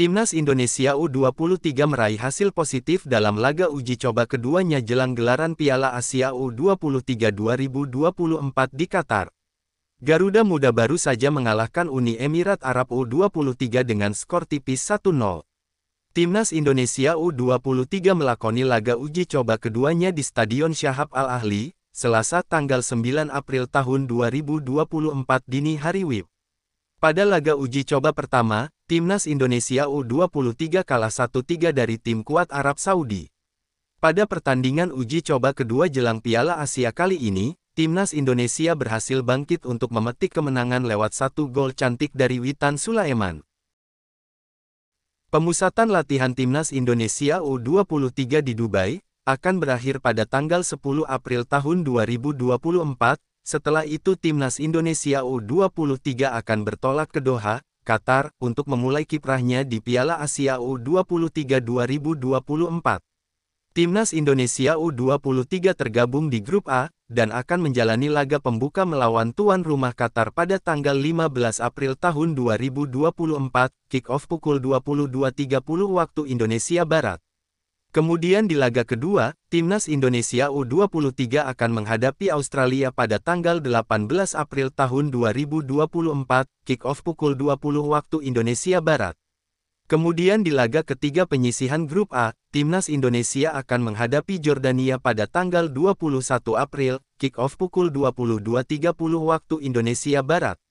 Timnas Indonesia U23 meraih hasil positif dalam laga uji coba keduanya jelang gelaran Piala Asia U23 2024 di Qatar. Garuda Muda baru saja mengalahkan Uni Emirat Arab U23 dengan skor tipis 1-0. Timnas Indonesia U23 melakoni laga uji coba keduanya di Stadion Syahab Al-Ahli, Selasa tanggal 9 April tahun 2024 dini hari WIB. Pada laga uji coba pertama, Timnas Indonesia U23 kalah 1-3 dari tim kuat Arab Saudi. Pada pertandingan uji coba kedua jelang Piala Asia kali ini, Timnas Indonesia berhasil bangkit untuk memetik kemenangan lewat satu gol cantik dari Witan Sulaiman. Pemusatan latihan Timnas Indonesia U23 di Dubai akan berakhir pada tanggal 10 April tahun 2024, setelah itu Timnas Indonesia U23 akan bertolak ke Doha, Qatar, untuk memulai kiprahnya di Piala Asia U23 2024. Timnas Indonesia U23 tergabung di Grup A, dan akan menjalani laga pembuka melawan tuan rumah Qatar pada tanggal 15 April tahun 2024, kick-off pukul 22.30 waktu Indonesia Barat. Kemudian di laga kedua, Timnas Indonesia U23 akan menghadapi Australia pada tanggal 18 April tahun 2024, kick-off pukul 20 waktu Indonesia Barat. Kemudian di laga ketiga penyisihan grup A, Timnas Indonesia akan menghadapi Jordania pada tanggal 21 April, kick-off pukul 22.30 waktu Indonesia Barat.